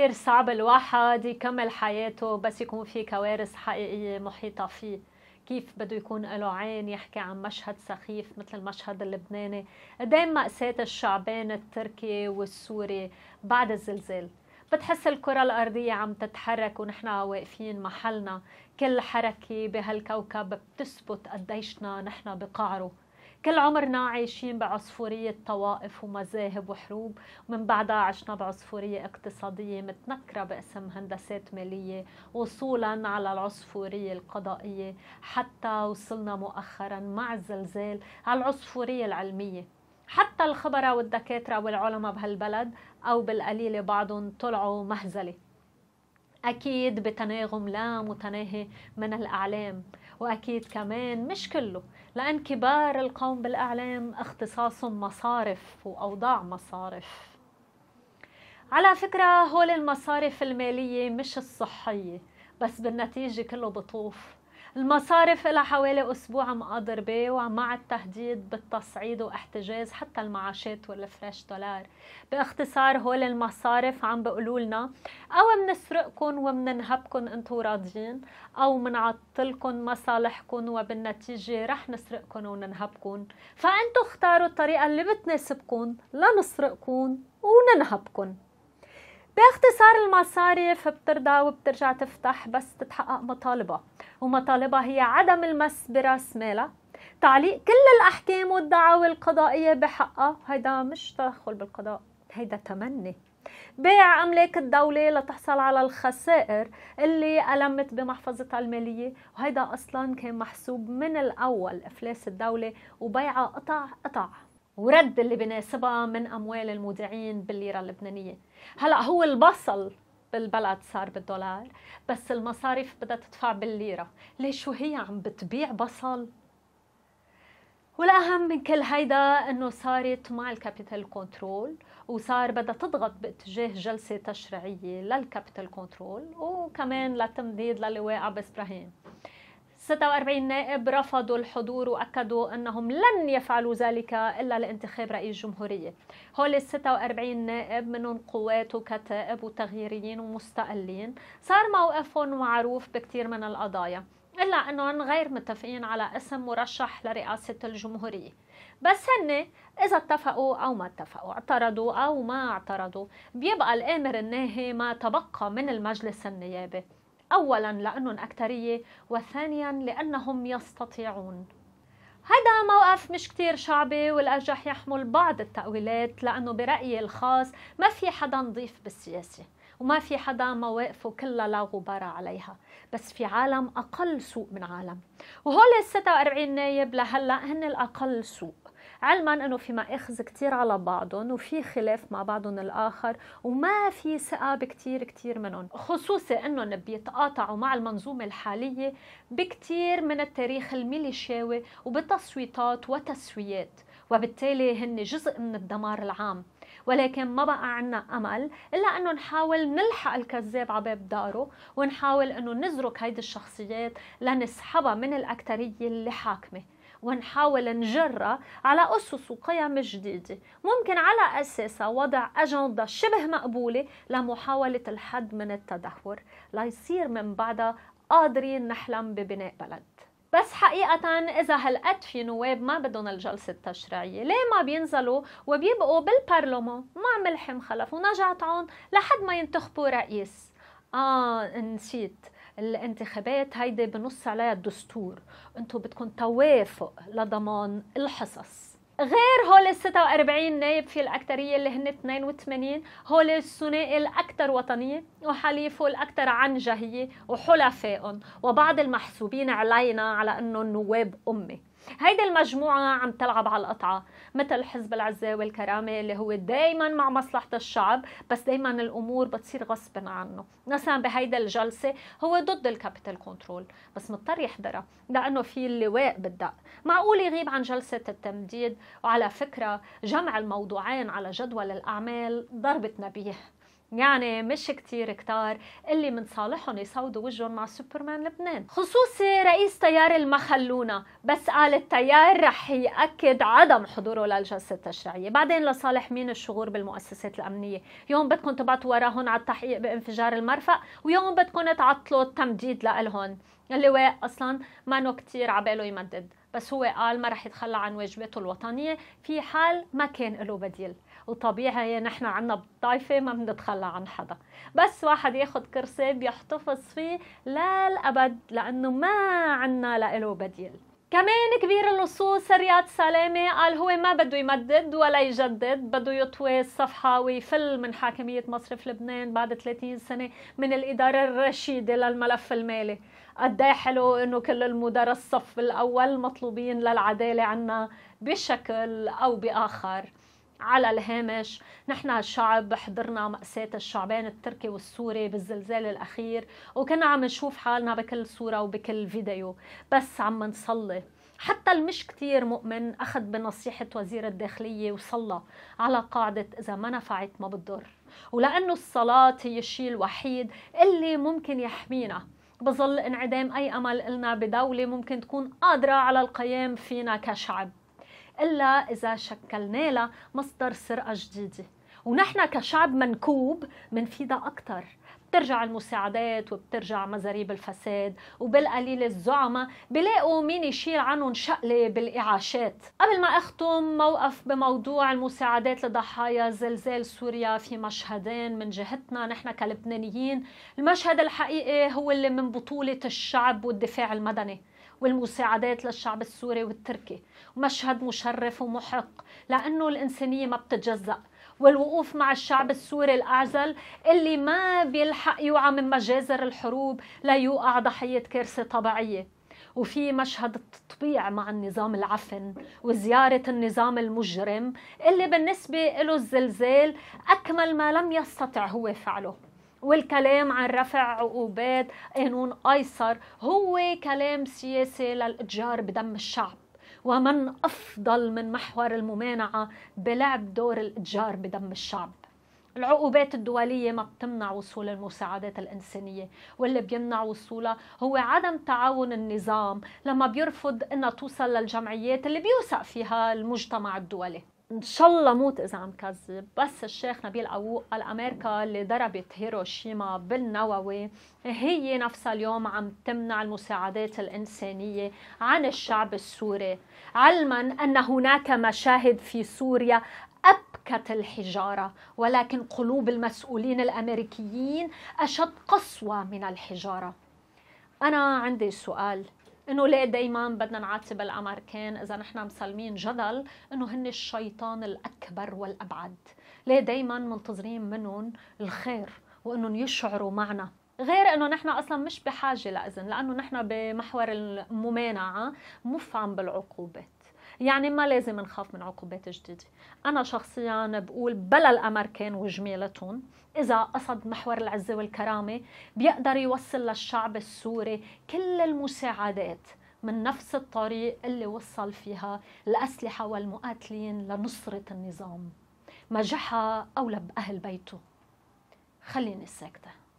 كتير صعب الواحد يكمل حياته بس يكون في كوارث حقيقية محيطة فيه كيف بده يكون له عين يحكي عن مشهد سخيف مثل المشهد اللبناني قدام إيه مأساة الشعبين التركي والسوري بعد الزلزال بتحس الكرة الأرضية عم تتحرك ونحن واقفين محلنا كل حركة بهالكوكب بتثبت قديشنا نحن بقعره كل عمرنا عايشين بعصفورية طوائف ومذاهب وحروب ومن بعدها عشنا بعصفورية اقتصادية متنكرة باسم هندسات مالية وصولا على العصفورية القضائية حتى وصلنا مؤخرا مع الزلزال على العصفورية العلمية حتى الخبراء والدكاترة والعلماء بهالبلد أو بالقليلة بعضهم طلعوا مهزلة أكيد بتناغم لا متناهي من الأعلام واكيد كمان مش كله لان كبار القوم بالاعلام اختصاصهم مصارف واوضاع مصارف على فكره هول المصارف الماليه مش الصحيه بس بالنتيجه كله بطوف المصارف لها حوالي أسبوع مقاضربة ومع التهديد بالتصعيد واحتجاز حتى المعاشات والفريش دولار باختصار هول المصارف عم بيقولوا لنا أو منسرقكم ومننهبكم انتو راضيين أو منعطلكم مصالحكم وبالنتيجة رح نسرقكم وننهبكم فأنتو اختاروا الطريقة اللي بتناسبكم لنسرقكم وننهبكم باختصار المصارف بترضى وبترجع تفتح بس تتحقق مطالبها ومطالبها هي عدم المس براس مالها تعليق كل الأحكام والدعاوى القضائية بحقها هيدا مش تدخل بالقضاء هيدا تمني بيع أملاك الدولة لتحصل على الخسائر اللي ألمت بمحفظتها المالية وهيدا أصلا كان محسوب من الأول إفلاس الدولة وبيعها قطع قطع ورد اللي بناسبها من أموال المودعين بالليرة اللبنانية هلأ هو البصل بالبلد صار بالدولار بس المصاريف بدها تدفع بالليرة ليش شو هي عم بتبيع بصل والأهم من كل هيدا أنه صارت مع الكابيتال كنترول وصار بدها تضغط باتجاه جلسة تشريعية للكابيتال كنترول وكمان لتمديد للواء عباس إبراهيم 46 نائب رفضوا الحضور واكدوا انهم لن يفعلوا ذلك الا لانتخاب رئيس جمهوريه. هول ال 46 نائب منهم قوات وكتائب وتغييريين ومستقلين، صار موقفهم معروف بكثير من القضايا. الا انهم غير متفقين على اسم مرشح لرئاسه الجمهوريه بس هن اذا اتفقوا او ما اتفقوا اعترضوا او ما اعترضوا بيبقى الامر الناهي ما تبقى من المجلس النيابي أولا لأنهم اكثريه وثانيا لأنهم يستطيعون هذا موقف مش كتير شعبي والأرجح يحمل بعض التأويلات لأنه برأيي الخاص ما في حدا نضيف بالسياسة وما في حدا مواقفه كلها لا غبار عليها بس في عالم أقل سوء من عالم وهول ال 46 نايب لهلا هن الأقل سوء علما انه في مآخذ كثير على بعضهم وفي خلاف مع بعضهم الاخر وما في ثقه بكثير كثير منهم خصوصا انهم بيتقاطعوا مع المنظومه الحاليه بكثير من التاريخ الميليشياوي وبتصويتات وتسويات وبالتالي هن جزء من الدمار العام ولكن ما بقى عنا امل الا انه نحاول نلحق الكذاب على باب داره ونحاول انه نزرك هيدي الشخصيات لنسحبها من الاكتريه اللي حاكمه ونحاول نجرها على أسس وقيم جديدة ممكن على أساسها وضع أجندة شبه مقبولة لمحاولة الحد من التدهور ليصير من بعدها قادرين نحلم ببناء بلد بس حقيقة إذا هالقد في نواب ما بدهم الجلسة التشريعية ليه ما بينزلوا وبيبقوا بالبرلمان مع ملحم خلف ونجعتهم لحد ما ينتخبوا رئيس آه نسيت الانتخابات هيدي بنص عليها الدستور انتو بدكم توافق لضمان الحصص غير هول ال 46 نايب في الاكثريه اللي هن 82 هول الثنائي الأكثر وطنية وحليفه الأكثر عنجهية وحلفائهم وبعض المحسوبين علينا على أنهم نواب أمة هيدي المجموعة عم تلعب على القطعة مثل حزب العزة والكرامة اللي هو دايما مع مصلحة الشعب بس دايما الأمور بتصير غصبا عنه مثلا بهيدا الجلسة هو ضد الكابيتال كنترول بس مضطر يحضرها لأنه في اللواء بالدق معقول يغيب عن جلسة التمديد وعلى فكرة جمع الموضوعين على جدول الأعمال ضربة نبيه يعني مش كتير كتار اللي من صالحهم يصودوا وجههم مع سوبرمان لبنان خصوصي رئيس تيار المخلونة بس قال التيار رح يأكد عدم حضوره للجلسة التشريعية بعدين لصالح مين الشغور بالمؤسسات الأمنية يوم بدكم تبعتوا وراهم على التحقيق بانفجار المرفأ ويوم بدكم تعطلوا التمديد لإلهم اللواء أصلا ما كتير عباله يمدد بس هو قال ما رح يتخلى عن واجباته الوطنية في حال ما كان له بديل وطبيعي نحن عنا بالطائفة ما بنتخلى عن حدا بس واحد ياخد كرسي بيحتفظ فيه للأبد لأنه ما عنا لإله بديل كمان كبير اللصوص رياض سلامة قال هو ما بده يمدد ولا يجدد بده يطوي الصفحة ويفل من حاكمية مصرف لبنان بعد 30 سنة من الإدارة الرشيدة للملف المالي قد إيه حلو انه كل المدراء الصف الاول مطلوبين للعدالة عنا بشكل او باخر على الهامش نحن شعب حضرنا مأساة الشعبين التركي والسوري بالزلزال الأخير وكنا عم نشوف حالنا بكل صورة وبكل فيديو بس عم نصلي حتى المش كتير مؤمن أخذ بنصيحة وزير الداخلية وصلى على قاعدة إذا ما نفعت ما بتضر ولأنه الصلاة هي الشيء الوحيد اللي ممكن يحمينا بظل انعدام أي أمل إلنا بدولة ممكن تكون قادرة على القيام فينا كشعب إلا إذا شكلنا لها مصدر سرقة جديدة ونحن كشعب منكوب منفيدها أكتر بترجع المساعدات وبترجع مزاريب الفساد وبالقليل الزعماء بلاقوا مين يشيل عنهم شقلة بالإعاشات قبل ما أختم موقف بموضوع المساعدات لضحايا زلزال سوريا في مشهدين من جهتنا نحن كلبنانيين المشهد الحقيقي هو اللي من بطولة الشعب والدفاع المدني والمساعدات للشعب السوري والتركي مشهد مشرف ومحق لأنه الإنسانية ما بتتجزأ والوقوف مع الشعب السوري الأعزل اللي ما بيلحق يوعى من مجازر الحروب ليوقع ضحية كارثة طبيعية وفي مشهد التطبيع مع النظام العفن وزيارة النظام المجرم اللي بالنسبة له الزلزال أكمل ما لم يستطع هو فعله والكلام عن رفع عقوبات قانون ايسر هو كلام سياسي للاتجار بدم الشعب ومن افضل من محور الممانعه بلعب دور الاتجار بدم الشعب العقوبات الدولية ما بتمنع وصول المساعدات الإنسانية واللي بيمنع وصولها هو عدم تعاون النظام لما بيرفض إنها توصل للجمعيات اللي بيوثق فيها المجتمع الدولي ان شاء الله موت اذا عم كذب بس الشيخ نبيل عوو قال امريكا اللي ضربت هيروشيما بالنووي هي نفسها اليوم عم تمنع المساعدات الانسانيه عن الشعب السوري علما ان هناك مشاهد في سوريا أبكت الحجارة ولكن قلوب المسؤولين الأمريكيين أشد قسوة من الحجارة أنا عندي سؤال انه ليه دائما بدنا نعاتب الامريكان اذا نحن مسلمين جدل انه هن الشيطان الاكبر والابعد ليه دائما منتظرين منهم الخير وانهم يشعروا معنا غير انه نحن اصلا مش بحاجه لاذن لانه نحن بمحور الممانعه مفعم بالعقوبه يعني ما لازم نخاف من عقوبات جديدة أنا شخصيا بقول بلا الأمريكان وجميلتهم إذا قصد محور العزة والكرامة بيقدر يوصل للشعب السوري كل المساعدات من نفس الطريق اللي وصل فيها الأسلحة والمقاتلين لنصرة النظام ما جحا أو لبأهل بيته خليني ساكته